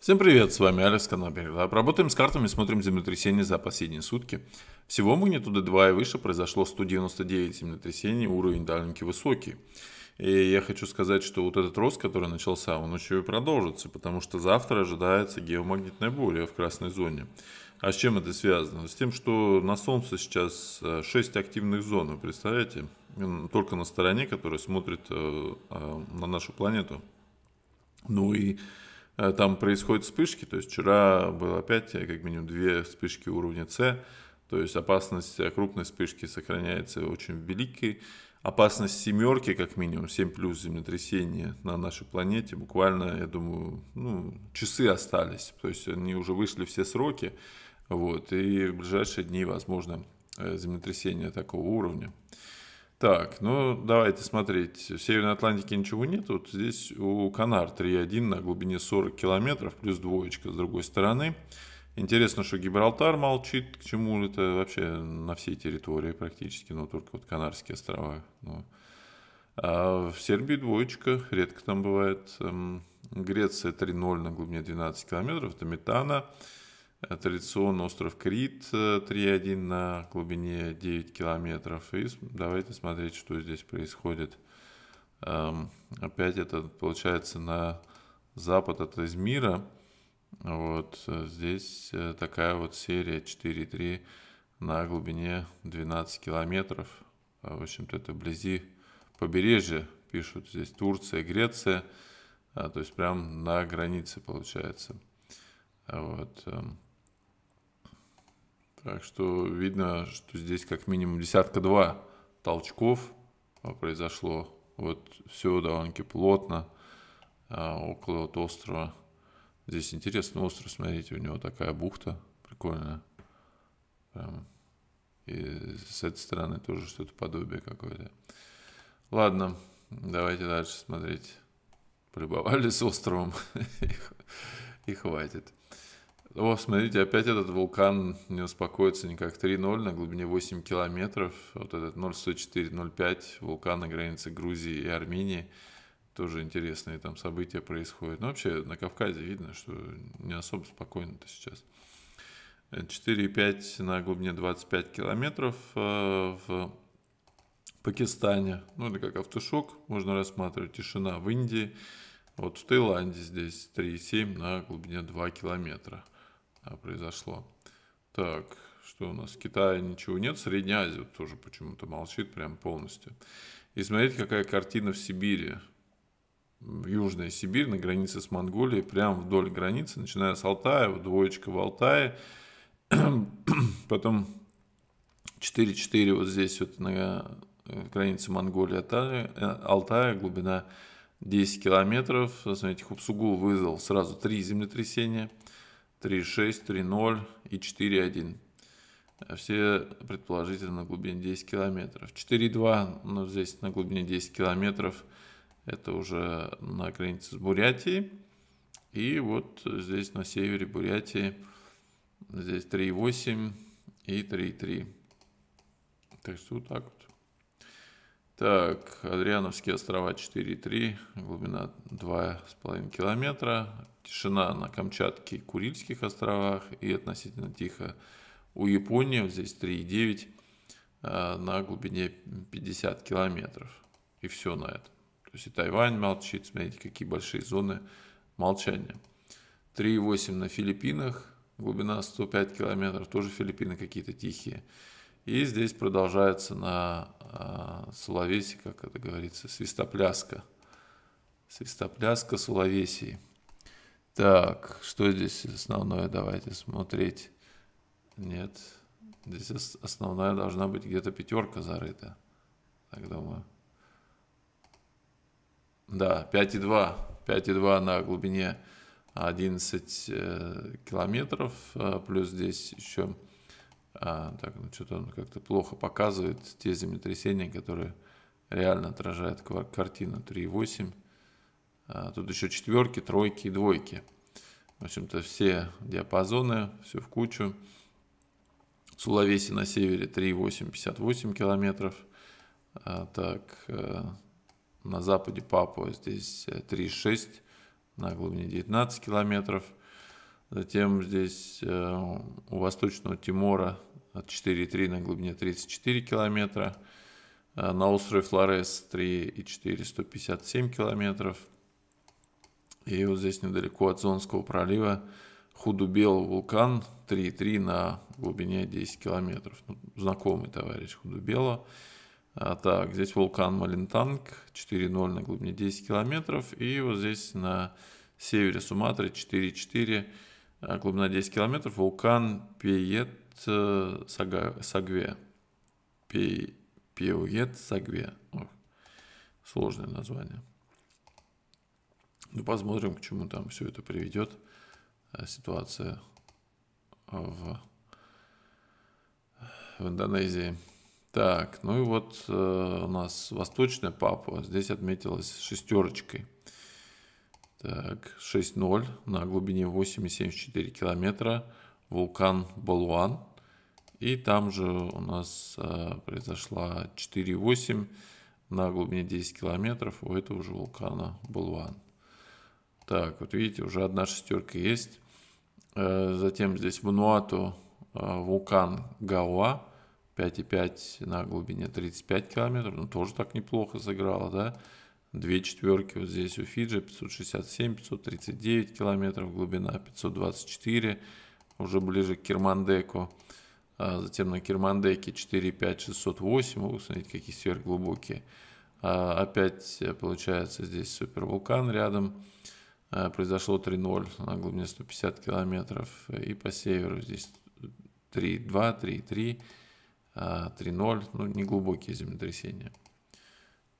Всем привет, с вами Алекс Канабер. Работаем с картами, смотрим землетрясения за последние сутки. Всего магнитуды 2 и выше произошло 199 землетрясений, уровень довольно-таки высокий. И я хочу сказать, что вот этот рост, который начался, он еще и продолжится, потому что завтра ожидается геомагнитная буря в красной зоне. А с чем это связано? С тем, что на Солнце сейчас 6 э, активных зон, вы представляете? Только на стороне, которая смотрит э, э, на нашу планету. Ну и Э, там происходят вспышки, то есть вчера было опять э, как минимум две вспышки уровня С, то есть опасность э, крупной вспышки сохраняется очень великой, опасность семерки, как минимум, 7 плюс землетрясения на нашей планете, буквально, я думаю, ну, часы остались, то есть они уже вышли все сроки, вот, и в ближайшие дни, возможно, землетрясение такого уровня. Так, ну давайте смотреть. В Северной Атлантике ничего нет. Вот здесь у Канар 3.1 на глубине 40 километров, плюс двоечка с другой стороны. Интересно, что Гибралтар молчит, к чему это вообще на всей территории практически, но ну, только вот Канарские острова. Ну. А в Сербии двоечка, редко там бывает. Эм, Греция 3.0 на глубине 12 километров, это Метана. Э, традиционно остров Крит 3.1 э, на глубине 9 километров. И давайте смотреть, что здесь происходит. Эм, опять это получается на запад от Измира. Вот э, здесь такая вот серия 4.3 на глубине 12 километров. А, в общем-то это вблизи побережья пишут здесь Турция, Греция. А, то есть прям на границе получается. Вот. Эм, так что видно, что здесь как минимум десятка-два толчков а, произошло. Вот все довольно-таки плотно а, около вот острова. Здесь интересно остров, смотрите, у него такая бухта прикольная. Прям. И с этой стороны тоже что-то подобие какое-то. Ладно, давайте дальше смотреть. Полюбовались островом и хватит. О, смотрите, опять этот вулкан не успокоится никак. 3.0 на глубине 8 километров. Вот этот 0.104.05 вулкан на границе Грузии и Армении. Тоже интересные там события происходят. Но ну, вообще на Кавказе видно, что не особо спокойно-то сейчас. 4,5 на глубине 25 километров э, в Пакистане. Ну, это как автошок, можно рассматривать. Тишина в Индии. Вот в Таиланде здесь 3,7 на глубине 2 километра. А, произошло. Так, что у нас? В Китае ничего нет. Средняя Азия тоже почему-то молчит прям полностью. И смотрите, какая картина в Сибири. Южная Сибирь, на границе с Монголией, прям вдоль границы, начиная с Алтая, двоечка в Алтае. Потом 4-4 вот здесь вот на э, границе Монголии э, Алтая, глубина 10 километров. Смотрите, Хупсугул вызвал сразу три землетрясения – 3,6, 3,0 и 4,1. А все предположительно на глубине 10 километров. 4,2, но ну, здесь на глубине 10 километров это уже на границе с Бурятией. И вот здесь на севере Бурятии здесь 3,8 и 3,3. Так что вот так вот. Так, Адриановские острова 4,3, глубина 2,5 километра. Тишина на Камчатке и Курильских островах и относительно тихо у Японии, вот здесь 3,9 а, на глубине 50 километров. И все на этом. То есть и Тайвань молчит, смотрите, какие большие зоны молчания. 3,8 на Филиппинах, глубина 105 километров, тоже Филиппины какие-то тихие. И здесь продолжается на а, Сулавеси, как это говорится, свистопляска. Свистопляска Сулавесии. Так, что здесь основное? Давайте смотреть. Нет, здесь основная должна быть где-то пятерка зарыта. Так думаю. Да, 5,2. 5,2 на глубине 11 э, километров. Э, плюс здесь еще а, так, ну что-то он как-то плохо показывает те землетрясения, которые реально отражает картина 3.8. А, тут еще четверки, тройки и двойки. В общем-то, все диапазоны, все в кучу. Сулавеси на севере 3,858 километров. А, так, э, на западе Папуа здесь 3,6, э, на глубине 19 километров – Затем здесь э, у Восточного Тимора 4,3 на глубине 34 километра. Э, на острове Флорес 3,4 157 километров. И вот здесь недалеко от Зонского пролива Худубел вулкан 3,3 на глубине 10 километров. Ну, знакомый товарищ Худубело А, так, здесь вулкан Малентанг 4,0 на глубине 10 километров. И вот здесь на севере Суматры 4,4 глубина э, 10 километров, вулкан Пиет Сагве. Пи, Пиует Сагве. сложное название. Ну, посмотрим, к чему там все это приведет. Э, ситуация в, в Индонезии. Так, ну и вот э, у нас Восточная Папуа. Здесь отметилась шестерочкой. Так, 6.0 на глубине 8,74 километра вулкан Балуан. И там же у нас э, произошла 4.8 на глубине 10 километров у этого же вулкана Балуан. Так, вот видите, уже одна шестерка есть. Э, затем здесь Вануату э, а, вулкан Гауа 5.5 на глубине 35 километров. Ну, тоже так неплохо сыграло, да? Две четверки вот здесь у Фиджи 567, 539 километров, глубина 524, уже ближе к Кирмандеку. А затем на Кирмандеке 4,5, 608, вы смотрите, какие сверхглубокие. А опять э, получается здесь супервулкан рядом. А произошло 3,0 на глубине 150 километров. И по северу здесь 3,2, 3,3, 3,0, ну не глубокие землетрясения.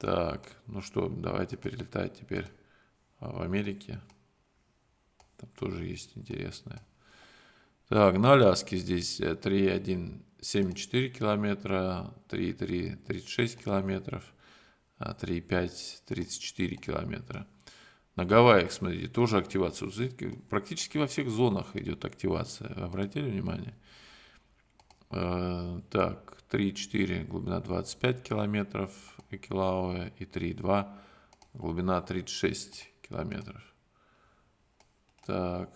Так, ну что, давайте перелетать теперь а, в Америке. Там тоже есть интересное. Так, на Аляске здесь 3,174 э, километра, 3,3, 36 километров, 3,5, а, 34 километра. На Гавайях, смотрите, тоже активация. Практически во всех зонах идет активация. Обратили внимание? Э, так, 3,4 глубина 25 километров Экилауэ и 3,2 глубина 36 километров. Так,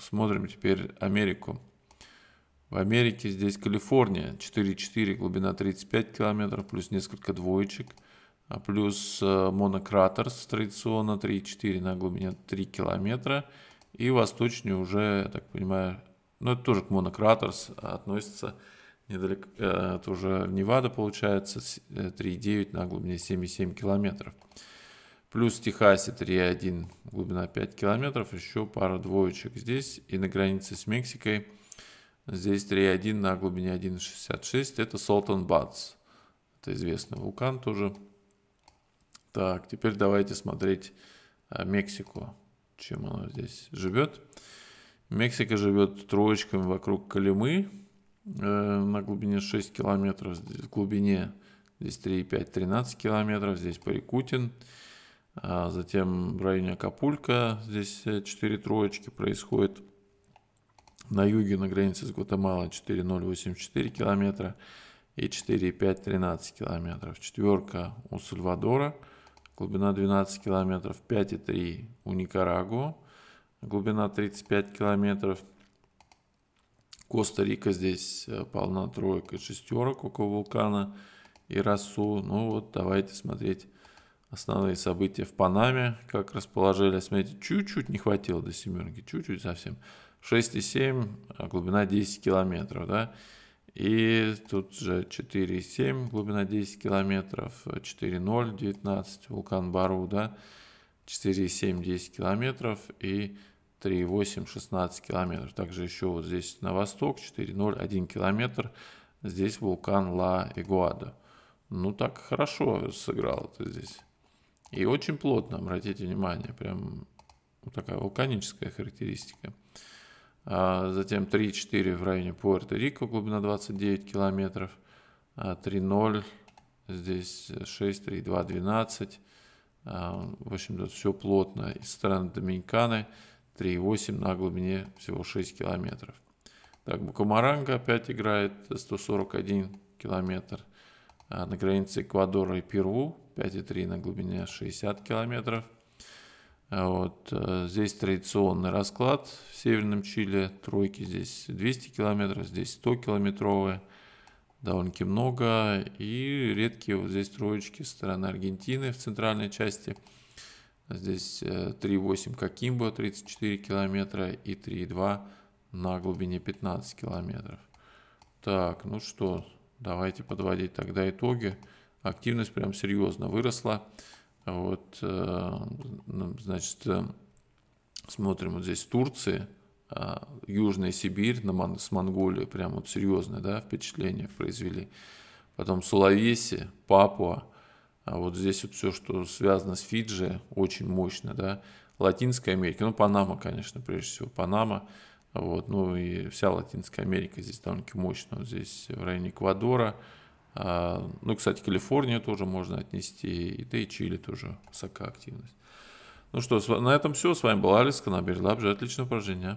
смотрим теперь Америку. В Америке здесь Калифорния 4,4 глубина 35 километров плюс несколько двоечек. а Плюс э, монократers традиционно 3,4 на глубине 3 километра. И восточнее уже, я так понимаю, ну это тоже к монократерс относится недалеко, э, это уже Невада получается 3,9 э, на глубине 7,7 километров. Плюс в Техасе 3,1 глубина 5 километров, еще пара двоечек здесь. И на границе с Мексикой здесь 3,1 на глубине 1,66, это Солтон Батс Это известный вулкан тоже. Так, теперь давайте смотреть э, Мексику, чем она здесь живет. Мексика живет троечками вокруг Калимы, Э, на глубине 6 километров, в глубине здесь 3,5, 13 километров, здесь Парикутин, а затем в районе Капулька здесь 4 э, троечки происходит, на юге на границе с Гватемалой 4,084 километра и 4,5, 13 километров. Четверка у Сальвадора, глубина 12 километров, 5,3 у Никарагуа, глубина 35 километров, Коста-Рика здесь э, полна троек и шестерок около вулкана и Расу. Ну вот, давайте смотреть основные события в Панаме, как расположились. Смотрите, чуть-чуть не хватило до семерки, чуть-чуть совсем. 6,7, а глубина 10 километров, да. И тут же 4,7, глубина 10 километров, 4,0, 19, вулкан Бару, да. 4,7, 10 километров и 3,8, 16 километров. Также еще вот здесь на восток 4,0, 1 километр. Здесь вулкан Ла Игуада. Ну так хорошо сыграл это здесь. И очень плотно, обратите внимание, прям вот такая вулканическая характеристика. А затем 3,4 в районе Пуэрто-Рико, глубина 29 километров. 3,0, а здесь 6, 3,2, 12. В общем, тут все плотно. Из стран Доминиканы 3,8 на глубине всего 6 километров. Так, Букамаранга опять играет 141 километр. А, на границе Эквадора и Перу 5,3 на глубине 60 километров. А, вот. Э, здесь традиционный расклад в Северном Чили. Тройки здесь 200 километров, здесь 100 километровые. Довольно-таки много. И редкие вот здесь троечки со стороны Аргентины в центральной части – Здесь 3,8 э, Кокимбо 34 километра и 3,2 на глубине 15 километров. Так, ну что, давайте подводить тогда итоги. Активность прям серьезно выросла. Вот, э, ну, значит, э, смотрим вот здесь Турции, а, Южная Сибирь на, с Монголией, прям вот серьезное да, впечатление произвели. Потом Сулавеси, Папуа, а вот здесь вот все, что связано с Фиджи, очень мощно, да. Латинская Америка, ну, Панама, конечно, прежде всего, Панама, вот, ну и вся Латинская Америка здесь довольно-таки мощно, вот здесь в районе Эквадора, а, ну, кстати, Калифорнию тоже можно отнести, и да и Чили тоже высока активность. Ну что, на этом все, с вами был Алекс Канабель, да, отличного поражения.